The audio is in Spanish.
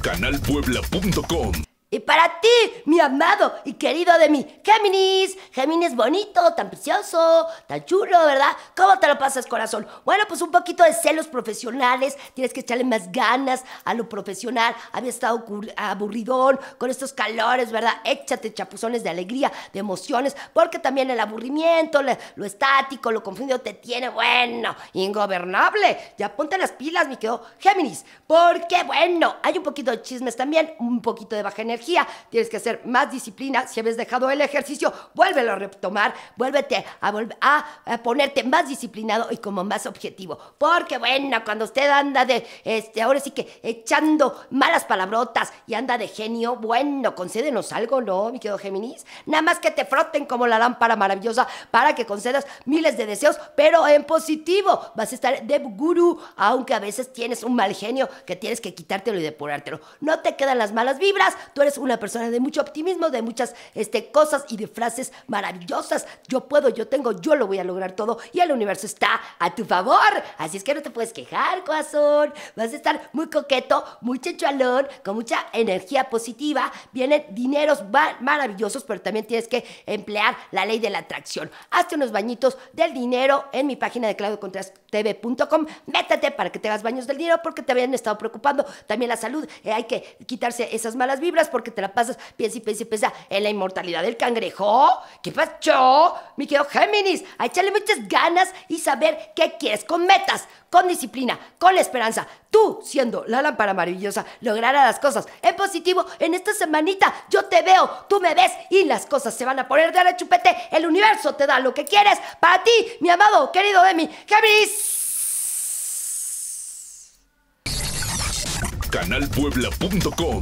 canalpuebla.com y para ti, mi amado y querido de mí, Géminis, Géminis bonito, tan precioso, tan chulo, ¿verdad? ¿Cómo te lo pasas, corazón? Bueno, pues un poquito de celos profesionales, tienes que echarle más ganas a lo profesional. Había estado aburridón con estos calores, ¿verdad? Échate chapuzones de alegría, de emociones, porque también el aburrimiento, lo estático, lo confundido te tiene, bueno, ingobernable. Ya ponte las pilas, mi querido Géminis, porque, bueno, hay un poquito de chismes también, un poquito de baja tienes que hacer más disciplina. Si habías dejado el ejercicio, vuélvelo a retomar, vuélvete a, a, ponerte más disciplinado y como más objetivo. Porque bueno, cuando usted anda de, este, ahora sí que echando malas palabrotas y anda de genio, bueno, concédenos algo, ¿no, mi querido Géminis? Nada más que te froten como la lámpara maravillosa para que concedas miles de deseos, pero en positivo. Vas a estar de gurú, aunque a veces tienes un mal genio que tienes que quitártelo y depurártelo. No te quedan las malas vibras, tú eres una persona de mucho optimismo, de muchas este, cosas y de frases maravillosas. Yo puedo, yo tengo, yo lo voy a lograr todo y el universo está a tu favor. Así es que no te puedes quejar, corazón. Vas a estar muy coqueto, muy chechualón, con mucha energía positiva. Vienen dineros maravillosos, pero también tienes que emplear la ley de la atracción. Hazte unos bañitos del dinero en mi página de claudiocontrastv.com. Métete para que te hagas baños del dinero porque te habían estado preocupando. También la salud, eh, hay que quitarse esas malas vibras que te la pasas, piensa y piensa y piensa en la inmortalidad del cangrejo. ¿Qué pasó, mi querido Géminis? A echarle muchas ganas y saber qué quieres, con metas, con disciplina, con la esperanza. Tú, siendo la lámpara maravillosa, lograrás las cosas. En positivo, en esta semanita yo te veo, tú me ves y las cosas se van a poner de la chupete. El universo te da lo que quieres para ti, mi amado, querido Demi. Géminis. canalpuebla.com